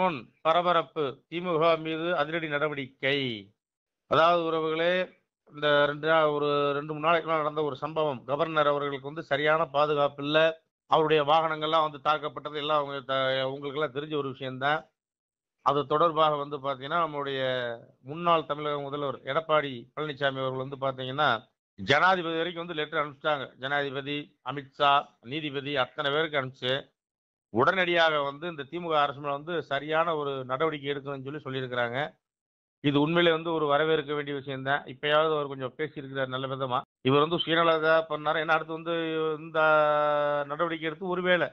முன் பரபரப்பு திமுக மீது அதிரடி நடவடிக்கை அதாவது உறவுகளே இந்த ரெண்டு நாள் ஒரு ரெண்டு மூணு நாளைக்கு நடந்த ஒரு சம்பவம் கவர்னர் அவர்களுக்கு வந்து சரியான பாதுகாப்பு இல்லை அவருடைய வாகனங்கள்லாம் வந்து தாக்கப்பட்டது எல்லாம் அவங்க உங்களுக்கெல்லாம் தெரிஞ்ச ஒரு விஷயம்தான் அது தொடர்பாக வந்து பார்த்தீங்கன்னா நம்மளுடைய முன்னாள் தமிழக முதல்வர் எடப்பாடி பழனிசாமி அவர்கள் வந்து பார்த்தீங்கன்னா ஜனாதிபதி வரைக்கும் வந்து லெட்டர் அனுப்பிச்சிட்டாங்க ஜனாதிபதி அமித்ஷா நீதிபதி அத்தனை பேருக்கு அனுப்பிச்சு உடனடியாக வந்து இந்த திமுக அரசு மேல வந்து சரியான ஒரு நடவடிக்கை எடுக்கணும்னு சொல்லி சொல்லியிருக்கிறாங்க இது உண்மையிலே வந்து ஒரு வரவேற்க வேண்டிய விஷயம் தான் இப்பயாவது அவர் கொஞ்சம் பேசியிருக்கிறார் நல்ல விதமா இவர் வந்து சுயநலதா பண்ணார் ஏன்னா அடுத்து வந்து இந்த நடவடிக்கை எடுத்து ஒருவேளை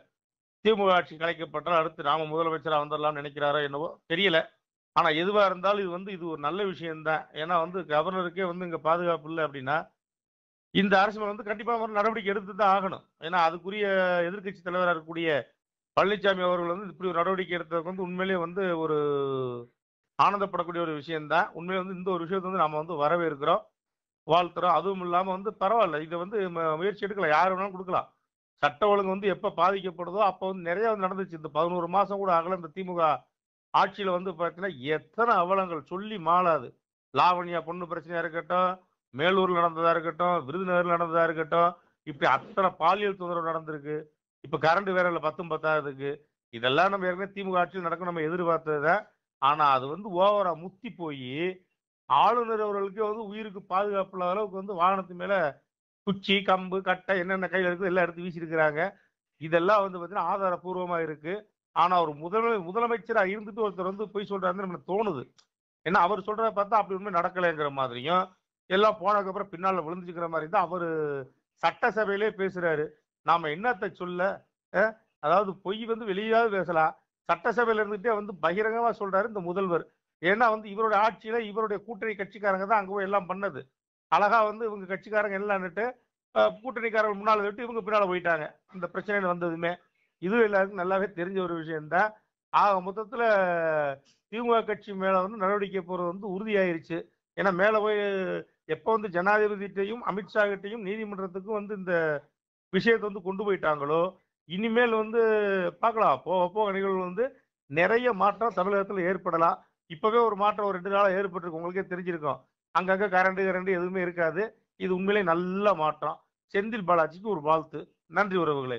திமுக ஆட்சி கலைக்கப்பட்டால் அடுத்து நாம முதலமைச்சராக வந்துடலாம்னு நினைக்கிறாரோ என்னவோ தெரியல ஆனா எதுவா இருந்தாலும் இது வந்து இது ஒரு நல்ல விஷயம்தான் ஏன்னா வந்து கவர்னருக்கே வந்து இங்க பாதுகாப்பு இல்லை அப்படின்னா இந்த அரசு வந்து கண்டிப்பா ஒரு நடவடிக்கை எடுத்து தான் ஆகணும் ஏன்னா அதுக்குரிய எதிர்கட்சி தலைவராக இருக்கக்கூடிய பழனிசாமி அவர்கள் வந்து இப்படி ஒரு நடவடிக்கை எடுத்ததுக்கு வந்து உண்மையிலேயே வந்து ஒரு ஆனந்தப்படக்கூடிய ஒரு விஷயம்தான் உண்மையிலே வந்து இந்த ஒரு விஷயத்தை வந்து நம்ம வந்து வரவேற்கிறோம் வாழ்த்துறோம் அதுவும் இல்லாமல் வந்து பரவாயில்ல இதை வந்து முயற்சி எடுக்கலாம் யார் வேணாலும் கொடுக்கலாம் சட்ட ஒழுங்கு வந்து எப்போ பாதிக்கப்படுதோ அப்போ வந்து நிறைய வந்து நடந்துச்சு இந்த பதினோரு மாதம் கூட ஆகல இந்த திமுக ஆட்சியில் வந்து பார்த்தீங்கன்னா எத்தனை அவலங்கள் சொல்லி மாளாது லாவணியா பொண்ணு பிரச்சனையாக இருக்கட்டும் மேலூரில் நடந்ததாக இருக்கட்டும் விருதுநகரில் நடந்ததாக இருக்கட்டும் இப்படி அத்தனை பாலியல் தொந்தரவு நடந்திருக்கு இப்போ கரண்ட் வேற பத்தும் பத்தாவதுக்கு இதெல்லாம் நம்ம ஏற்கனவே திமுக ஆட்சியில் நடக்கும் நம்ம எதிர்பார்த்தது ஆனால் அது வந்து ஓவரா முத்தி போய் ஆளுநர் அவர்களுக்கே வந்து உயிருக்கு பாதுகாப்பு இல்லாத அளவுக்கு வந்து வாகனத்து மேல குச்சி கம்பு கட்டை என்னென்ன கையில் இருக்குது எல்லாம் எடுத்து வீசியிருக்கிறாங்க இதெல்லாம் வந்து பார்த்தீங்கன்னா ஆதாரபூர்வமாக இருக்கு ஆனால் அவர் முதலமை முதலமைச்சராக இருந்துட்டு ஒருத்தர் வந்து போய் சொல்றாருன்னு நம்மளுக்கு தோணுது ஏன்னா அவர் சொல்றத பார்த்தா அப்படி ஒன்றுமே நடக்கலைங்கிற மாதிரியும் எல்லாம் போனதுக்கப்புறம் பின்னால் விழுந்துச்சுக்கிற மாதிரி தான் அவர் சட்டசபையிலே பேசுறாரு நாம என்னத்த சொல்ல அதாவது பொய் வந்து வெளியாக பேசலாம் சட்டசபையில இருந்துட்டே வந்து பகிரங்கமா சொல்றாரு இந்த முதல்வர் ஏன்னா வந்து இவருடைய ஆட்சியில இவருடைய கூட்டணி கட்சிக்காரங்க தான் அங்கே போய் எல்லாம் பண்ணது அழகா வந்து இவங்க கட்சிக்காரங்க எல்லாம்னுட்டு கூட்டணிக்காரர்கள் முன்னால் விட்டு இவங்க பின்னால் போயிட்டாங்க இந்த பிரச்சனைன்னு வந்ததுமே இது எல்லாருக்கும் நல்லாவே தெரிஞ்ச ஒரு விஷயம்தான் ஆக மொத்தத்தில் திமுக கட்சி மேலே வந்து நடவடிக்கை போறது வந்து உறுதியாயிருச்சு ஏன்னா மேலே போய் எப்போ வந்து ஜனாதிபதியிட்டையும் அமித்ஷா கிட்டையும் நீதிமன்றத்துக்கும் வந்து இந்த விஷயத்தை வந்து கொண்டு போயிட்டாங்களோ இனிமேல் வந்து பார்க்கலாம் போக போக நிகழ்வு வந்து நிறைய மாற்றம் தமிழகத்தில் ஏற்படலாம் இப்போவே ஒரு மாற்றம் ஒரு ரெண்டு நாளாக ஏற்பட்டிருக்கு உங்களுக்கே தெரிஞ்சிருக்கும் அங்கங்கே கரண்டு கரண்டு எதுவுமே இருக்காது இது உண்மையிலே நல்ல மாற்றம் செந்தில் பாலாஜிக்கு ஒரு வாழ்த்து நன்றி உறவுகளே